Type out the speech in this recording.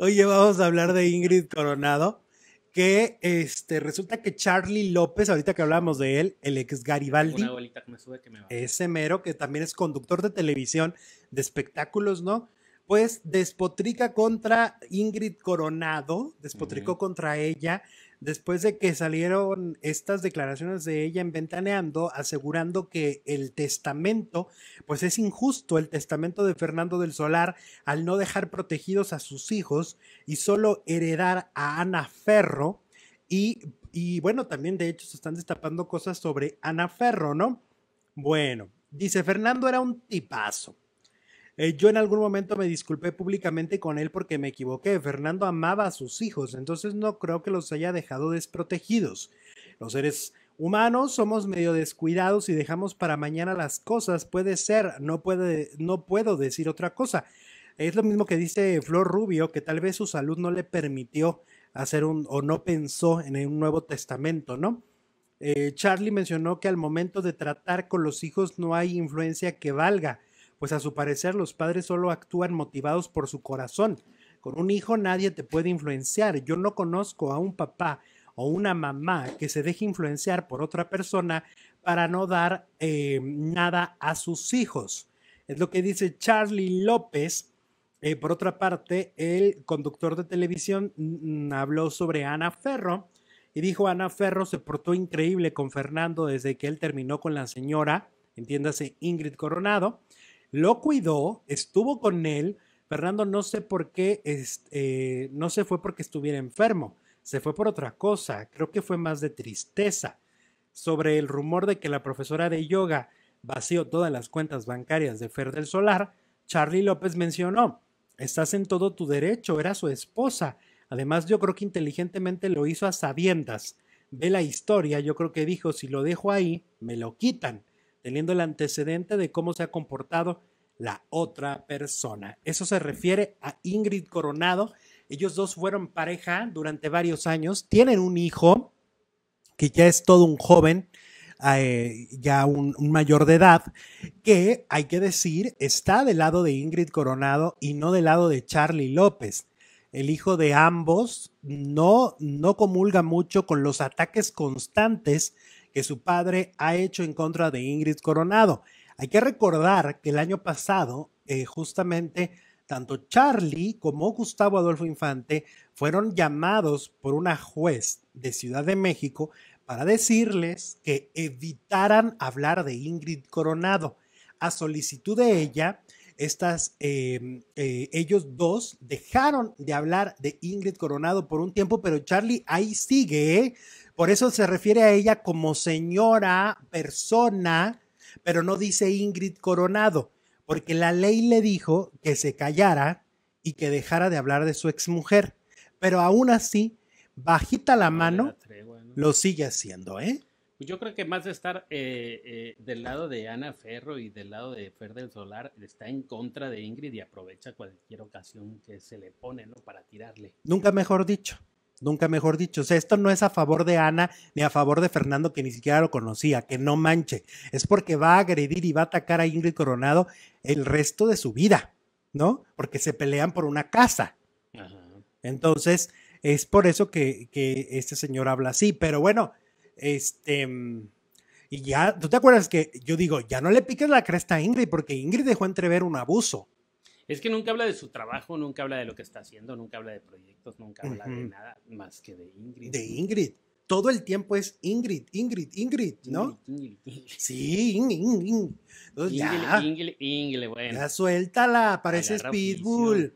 Oye, vamos a hablar de Ingrid Coronado, que este, resulta que Charlie López, ahorita que hablamos de él, el ex Garibaldi, Una que ese mero que también es conductor de televisión, de espectáculos, ¿no? Pues despotrica contra Ingrid Coronado, despotricó contra ella, después de que salieron estas declaraciones de ella en Ventaneando, asegurando que el testamento, pues es injusto el testamento de Fernando del Solar al no dejar protegidos a sus hijos y solo heredar a Ana Ferro. Y, y bueno, también de hecho se están destapando cosas sobre Ana Ferro, ¿no? Bueno, dice Fernando era un tipazo eh, yo en algún momento me disculpé públicamente con él porque me equivoqué. Fernando amaba a sus hijos, entonces no creo que los haya dejado desprotegidos. Los seres humanos somos medio descuidados y dejamos para mañana las cosas. Puede ser, no, puedo decir otra cosa. Es lo mismo que dice Flor Rubio, que tal vez su salud no le permitió hacer un, o no pensó en un nuevo testamento, ¿no? Eh, Charlie mencionó que al momento de tratar con los hijos no hay influencia que valga pues a su parecer los padres solo actúan motivados por su corazón. Con un hijo nadie te puede influenciar. Yo no conozco a un papá o una mamá que se deje influenciar por otra persona para no dar eh, nada a sus hijos. Es lo que dice Charlie López. Eh, por otra parte, el conductor de televisión mm, mm, habló sobre Ana Ferro y dijo, Ana Ferro se portó increíble con Fernando desde que él terminó con la señora, entiéndase, Ingrid Coronado lo cuidó, estuvo con él. Fernando no sé por qué, eh, no se fue porque estuviera enfermo, se fue por otra cosa, creo que fue más de tristeza. Sobre el rumor de que la profesora de yoga vació todas las cuentas bancarias de Fer del Solar, Charlie López mencionó, estás en todo tu derecho, era su esposa. Además, yo creo que inteligentemente lo hizo a sabiendas. Ve la historia, yo creo que dijo, si lo dejo ahí, me lo quitan teniendo el antecedente de cómo se ha comportado la otra persona. Eso se refiere a Ingrid Coronado. Ellos dos fueron pareja durante varios años, tienen un hijo que ya es todo un joven, eh, ya un, mayor de edad, que hay que decir está del lado de Ingrid Coronado y no del lado de Charlie López. El hijo de ambos no, no comulga mucho con los ataques constantes su padre ha hecho en contra de Ingrid Coronado. Hay que recordar que el año pasado, eh, justamente, tanto Charlie como Gustavo Adolfo Infante fueron llamados por una juez de Ciudad de México para decirles que evitaran hablar de Ingrid Coronado. A solicitud de ella, estas, em, eh, ellos dos dejaron de hablar de Ingrid Coronado por un tiempo, pero Charlie ahí sigue, por eso se refiere a ella como señora, persona, pero no dice Ingrid Coronado, porque la ley le dijo que se callara y que dejara de hablar de su exmujer. Pero aún así, bajita la mano, lo sigue haciendo, ¿eh? Pues yo creo que más de estar eh, eh, del lado de Ana Ferro y del lado de Fer del Solar, está en contra de Ingrid y aprovecha cualquier ocasión que se le pone, ¿no? Para tirarle. Nunca mejor dicho. Nunca mejor dicho. O sea, esto no es a favor de Ana ni a favor de Fernando, que ni siquiera lo conocía, que no manche. Es porque va a agredir y va a atacar a Ingrid Coronado el resto de su vida, ¿no? Porque se pelean por una casa. Entonces, es por eso que, que, este señor habla así. Pero bueno, este. Y ya, ¿tú te acuerdas que yo digo, ya no le piques la cresta a Ingrid, porque Ingrid dejó entrever un abuso. Es que nunca habla de su trabajo, nunca habla de lo que está haciendo, nunca habla de proyectos, nunca habla de nada más que de Ingrid. De Ingrid. Todo el tiempo es Ingrid, Ingrid, Ingrid, ¿no? Ingrid, Ingrid. Sí, Ingrid, Ingrid, bueno. suéltala, parece Speedbull.